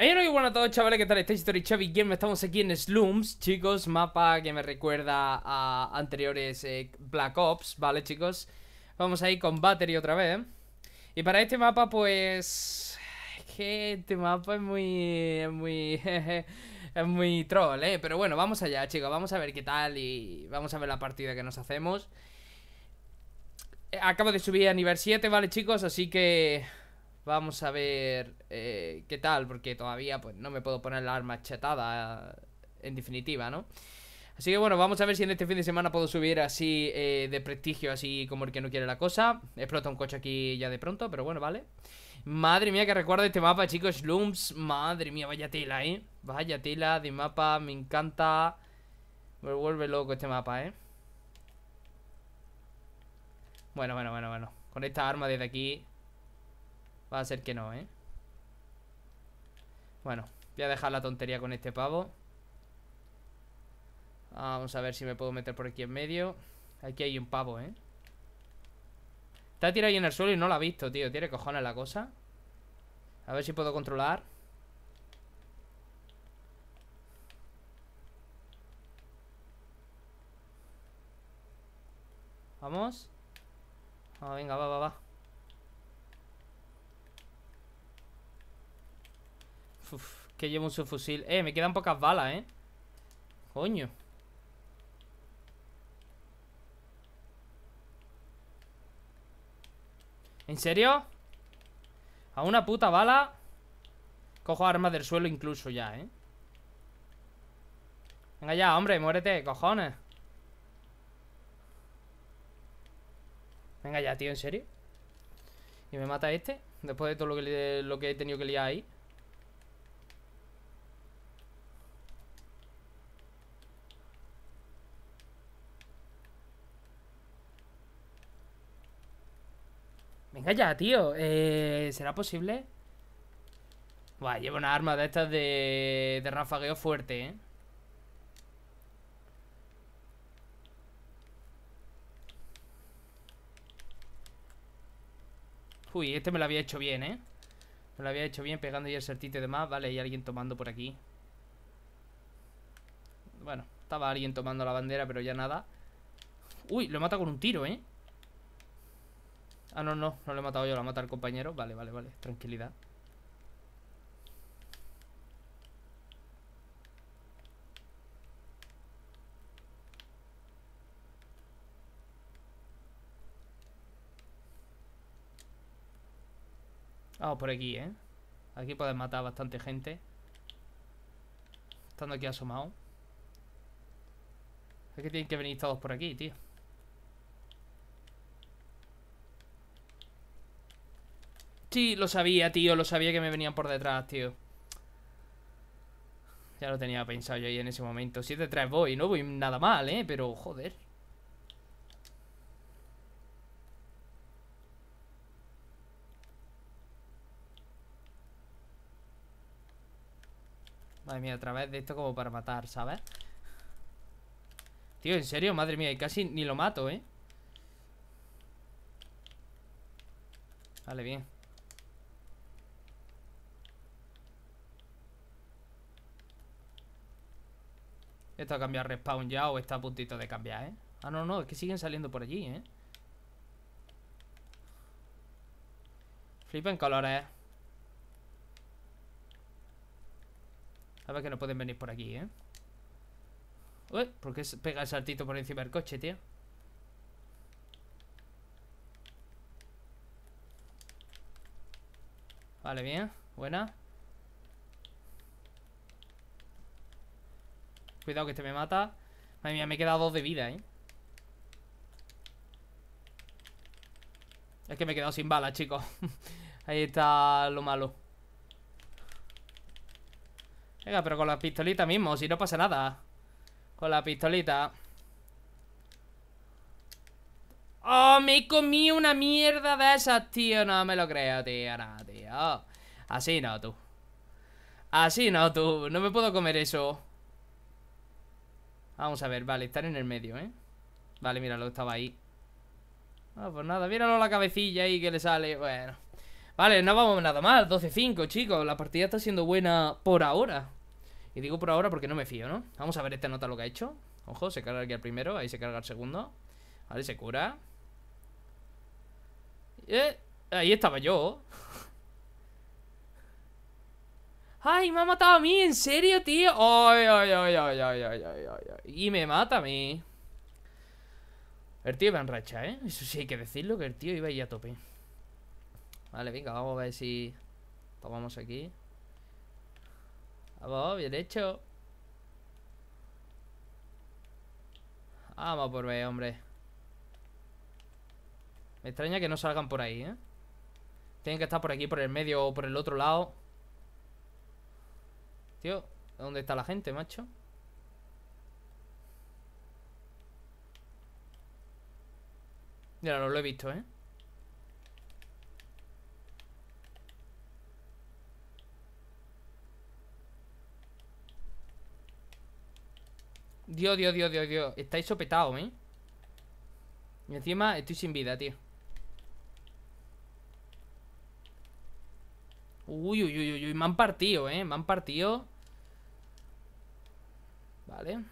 Hey, hola bueno a todos chavales, ¿qué tal? Estáis Story Chavi Game, estamos aquí en Slums, chicos, mapa que me recuerda a anteriores eh, Black Ops, ¿vale, chicos? Vamos a ir con Battery otra vez Y para este mapa, pues... que este mapa es muy... es muy... es muy troll, ¿eh? Pero bueno, vamos allá, chicos, vamos a ver qué tal y vamos a ver la partida que nos hacemos eh, Acabo de subir a nivel 7, ¿vale, chicos? Así que Vamos a ver eh, qué tal, porque todavía pues no me puedo poner la arma chatada en definitiva, ¿no? Así que bueno, vamos a ver si en este fin de semana puedo subir así eh, de prestigio, así como el que no quiere la cosa. Explota un coche aquí ya de pronto, pero bueno, vale. Madre mía, que recuerdo este mapa, chicos. Slums, madre mía, vaya tela, ¿eh? Vaya tela de mapa, me encanta. Me vuelve loco este mapa, ¿eh? Bueno, bueno, bueno, bueno. Con esta arma desde aquí Va a ser que no, ¿eh? Bueno, voy a dejar la tontería con este pavo Vamos a ver si me puedo meter por aquí en medio Aquí hay un pavo, ¿eh? Está tirado ahí en el suelo y no lo ha visto, tío Tiene cojones la cosa A ver si puedo controlar Vamos ah, venga, va, va, va que llevo un subfusil. Eh, me quedan pocas balas, eh. Coño. ¿En serio? A una puta bala Cojo armas del suelo incluso ya, ¿eh? Venga ya, hombre, muérete, cojones Venga ya, tío, ¿en serio? ¿Y me mata este? Después de todo lo que, lo que he tenido que liar ahí Venga ya, tío. Eh, ¿Será posible? Buah, llevo una arma de estas de, de rafagueo fuerte, ¿eh? Uy, este me lo había hecho bien, ¿eh? Me lo había hecho bien pegando ya el certito y demás. Vale, hay alguien tomando por aquí. Bueno, estaba alguien tomando la bandera, pero ya nada. Uy, lo mata con un tiro, ¿eh? Ah, no, no, no lo he matado yo, lo ha matado el compañero. Vale, vale, vale, tranquilidad. Vamos por aquí, ¿eh? Aquí puedes matar bastante gente. Estando aquí asomado. Es que tienen que venir todos por aquí, tío. Sí, lo sabía, tío, lo sabía que me venían por detrás, tío. Ya lo tenía pensado yo ahí en ese momento. Si detrás voy, no voy nada mal, ¿eh? Pero, joder. Madre mía, a través de esto como para matar, ¿sabes? Tío, en serio, madre mía, y casi ni lo mato, ¿eh? Vale, bien Esto ha cambiado respawn ya o está a puntito de cambiar, ¿eh? Ah, no, no, es que siguen saliendo por allí, ¿eh? Flipa en colores. ¿eh? A ver que no pueden venir por aquí, ¿eh? Uy, ¿por qué pega el saltito por encima del coche, tío? Vale, bien. Buena. Cuidado que este me mata. Madre mía, me he quedado dos de vida, ¿eh? Es que me he quedado sin balas, chicos. Ahí está lo malo. Venga, pero con la pistolita mismo, si no pasa nada. Con la pistolita. ¡Oh, me comí una mierda de esas, tío! No me lo creo, tío, no, tío. Así no, tú. Así no, tú. No me puedo comer eso. Vamos a ver, vale, están en el medio, ¿eh? Vale, míralo, estaba ahí Ah, pues nada, míralo la cabecilla ahí que le sale Bueno Vale, no vamos nada mal, 12-5, chicos La partida está siendo buena por ahora Y digo por ahora porque no me fío, ¿no? Vamos a ver esta nota lo que ha hecho Ojo, se carga aquí al primero, ahí se carga el segundo Vale, se cura eh, Ahí estaba yo ¡Ay, me ha matado a mí! ¿En serio, tío? ¡Ay, ay, ay, ay, ay, ay, ay, ay! Y me mata a mí. El tío iba en racha, ¿eh? Eso sí hay que decirlo, que el tío iba ahí a tope. Vale, venga, vamos a ver si... Tomamos aquí. Vamos, bien hecho. Vamos por B, hombre. Me extraña que no salgan por ahí, ¿eh? Tienen que estar por aquí, por el medio o por el otro lado. Tío, ¿dónde está la gente, macho? Mira, no lo he visto, ¿eh? Dios, Dios, Dios, Dios, Dios. Estáis sopetados, ¿eh? Y encima estoy sin vida, tío. Uy, uy, uy, uy, me han partido, eh. Me han partido. Vale.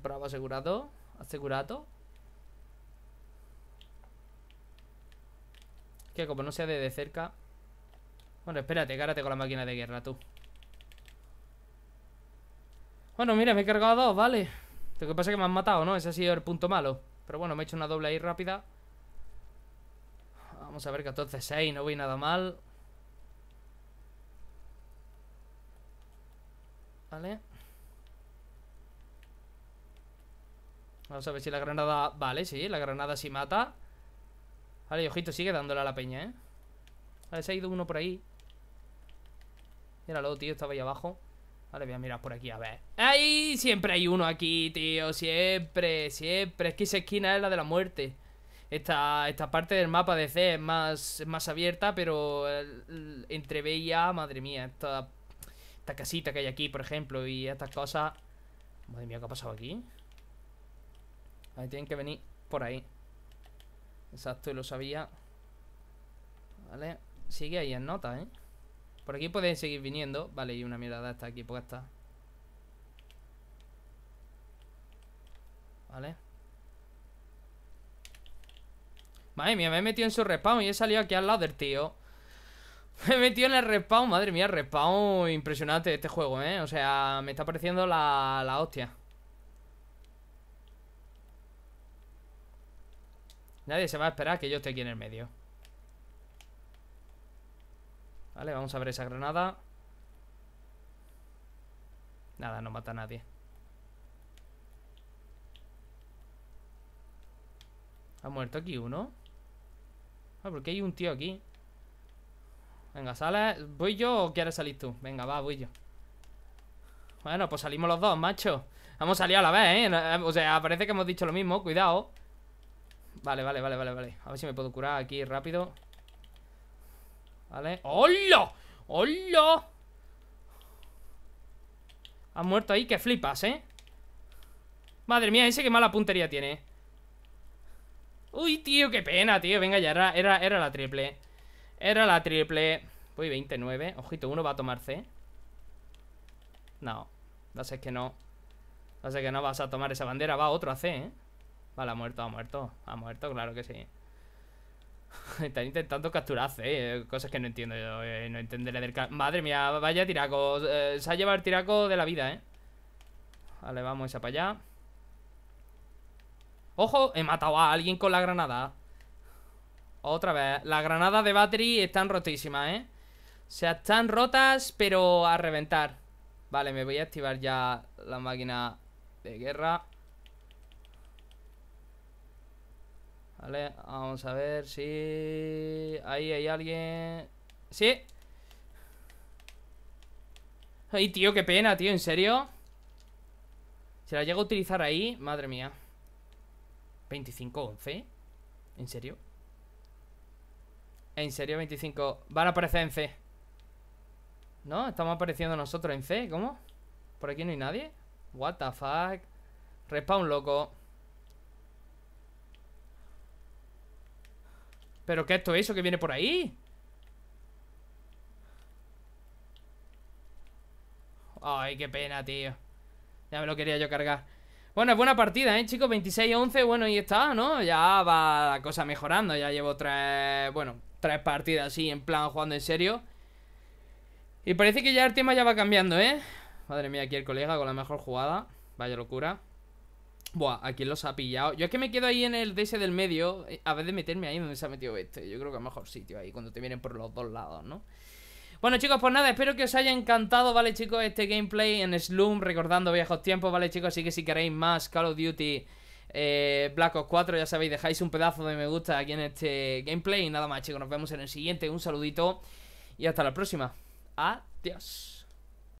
Bravo asegurado. Asegurado. Que como no sea de cerca. Bueno, espérate, cárate con la máquina de guerra, tú. Bueno, mira, me he cargado dos, vale. Lo que pasa es que me han matado, ¿no? Ese ha sido el punto malo. Pero bueno, me he hecho una doble ahí rápida. Vamos a ver, 14-6, no voy nada mal. Vale Vamos a ver si la granada... Vale, sí, la granada sí mata Vale, y ojito, sigue dándole a la peña, ¿eh? Vale, se ha ido uno por ahí Míralo, tío, estaba ahí abajo Vale, voy a mirar por aquí, a ver ¡Ay! Siempre hay uno aquí, tío Siempre, siempre Es que esa esquina es la de la muerte esta, esta parte del mapa de C es más, más abierta, pero entre B y madre mía, esta esta casita que hay aquí, por ejemplo, y estas cosas. Madre mía, ¿qué ha pasado aquí? Ahí tienen que venir por ahí. Exacto, y lo sabía. Vale. Sigue ahí en nota, ¿eh? Por aquí pueden seguir viniendo. Vale, y una mierda está aquí pues está Vale. Madre mía, me he metido en su respawn y he salido aquí al lado del tío. Me he metido en el respawn, madre mía, respawn impresionante este juego, ¿eh? O sea, me está pareciendo la, la hostia. Nadie se va a esperar que yo esté aquí en el medio. Vale, vamos a ver esa granada. Nada, no mata a nadie. ¿Ha muerto aquí uno? Ah, porque hay un tío aquí. Venga, sale. ¿Voy yo o quieres salir tú? Venga, va, voy yo Bueno, pues salimos los dos, macho Hemos salido a la vez, ¿eh? ¿eh? O sea, parece que hemos dicho lo mismo, cuidado Vale, vale, vale, vale, vale A ver si me puedo curar aquí rápido Vale ¡Hola! ¡Hola! Ha muerto ahí ¡Qué flipas, ¿eh? Madre mía, ese que mala puntería tiene Uy, tío, qué pena, tío Venga ya, era, era la triple Era la triple Voy 29. Ojito, uno va a tomar C. No. No sé que no. No sé que no vas a tomar esa bandera. Va otro a C, ¿eh? Vale, ha muerto, ha muerto. Ha muerto, claro que sí. Están intentando capturar C, eh, cosas que no entiendo yo. Eh, no entenderé del... Madre mía, vaya tiraco. Eh, se ha llevado el tiraco de la vida, ¿eh? Vale, vamos esa para allá. ¡Ojo! He matado a alguien con la granada. Otra vez. Las granadas de battery están rotísimas, ¿eh? sea, están rotas, pero a reventar. Vale, me voy a activar ya la máquina de guerra. Vale, vamos a ver si... Ahí hay alguien... ¡Sí! Ay, tío, qué pena, tío, ¿en serio? ¿Se la llego a utilizar ahí, madre mía 25-11 ¿En serio? ¿En serio 25? Van a aparecer en C no, estamos apareciendo nosotros en C, ¿cómo? ¿Por aquí no hay nadie? What the fuck Respawn, loco ¿Pero qué es esto eso que viene por ahí? Ay, qué pena, tío Ya me lo quería yo cargar Bueno, es buena partida, ¿eh, chicos? 26-11, bueno, y está, ¿no? Ya va la cosa mejorando Ya llevo tres... Bueno, tres partidas así en plan jugando en serio y parece que ya el tema ya va cambiando, ¿eh? Madre mía, aquí el colega con la mejor jugada. Vaya locura. Buah, aquí los ha pillado? Yo es que me quedo ahí en el DS del medio. Eh, a vez de meterme ahí donde se ha metido este. Yo creo que es mejor sitio ahí, cuando te vienen por los dos lados, ¿no? Bueno chicos, pues nada, espero que os haya encantado, ¿vale chicos? Este gameplay en Slum, recordando viejos tiempos, ¿vale chicos? Así que si queréis más Call of Duty eh, Black Ops 4, ya sabéis, dejáis un pedazo de me gusta aquí en este gameplay. Y nada más chicos, nos vemos en el siguiente, un saludito y hasta la próxima. Adiós.